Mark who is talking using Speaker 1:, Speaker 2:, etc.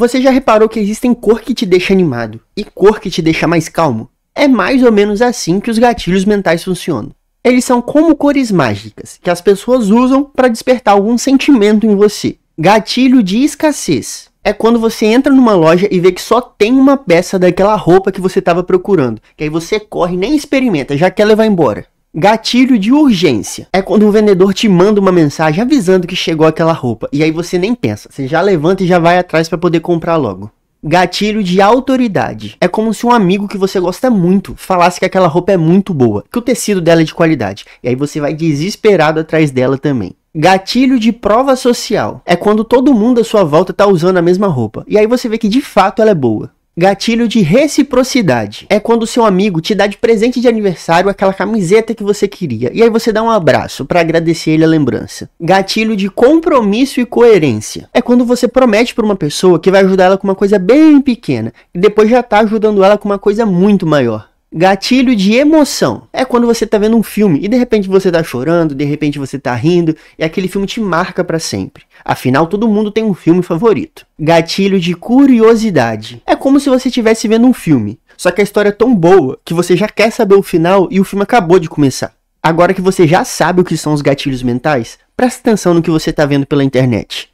Speaker 1: Você já reparou que existem cor que te deixa animado e cor que te deixa mais calmo? É mais ou menos assim que os gatilhos mentais funcionam. Eles são como cores mágicas que as pessoas usam para despertar algum sentimento em você. Gatilho de escassez é quando você entra numa loja e vê que só tem uma peça daquela roupa que você estava procurando, que aí você corre nem experimenta, já quer levar embora. Gatilho de urgência é quando o vendedor te manda uma mensagem avisando que chegou aquela roupa e aí você nem pensa, você já levanta e já vai atrás para poder comprar logo. Gatilho de autoridade. É como se um amigo que você gosta muito falasse que aquela roupa é muito boa, que o tecido dela é de qualidade, e aí você vai desesperado atrás dela também. Gatilho de prova social. É quando todo mundo à sua volta tá usando a mesma roupa, e aí você vê que de fato ela é boa. Gatilho de reciprocidade. É quando seu amigo te dá de presente de aniversário aquela camiseta que você queria. E aí você dá um abraço para agradecer ele a lembrança. Gatilho de compromisso e coerência. É quando você promete para uma pessoa que vai ajudar ela com uma coisa bem pequena e depois já tá ajudando ela com uma coisa muito maior. Gatilho de emoção. É quando você tá vendo um filme e de repente você tá chorando, de repente você tá rindo e aquele filme te marca para sempre. Afinal, todo mundo tem um filme favorito. Gatilho de curiosidade. É como se você estivesse vendo um filme, só que a história é tão boa que você já quer saber o final e o filme acabou de começar. Agora que você já sabe o que são os gatilhos mentais, preste atenção no que você está vendo pela internet.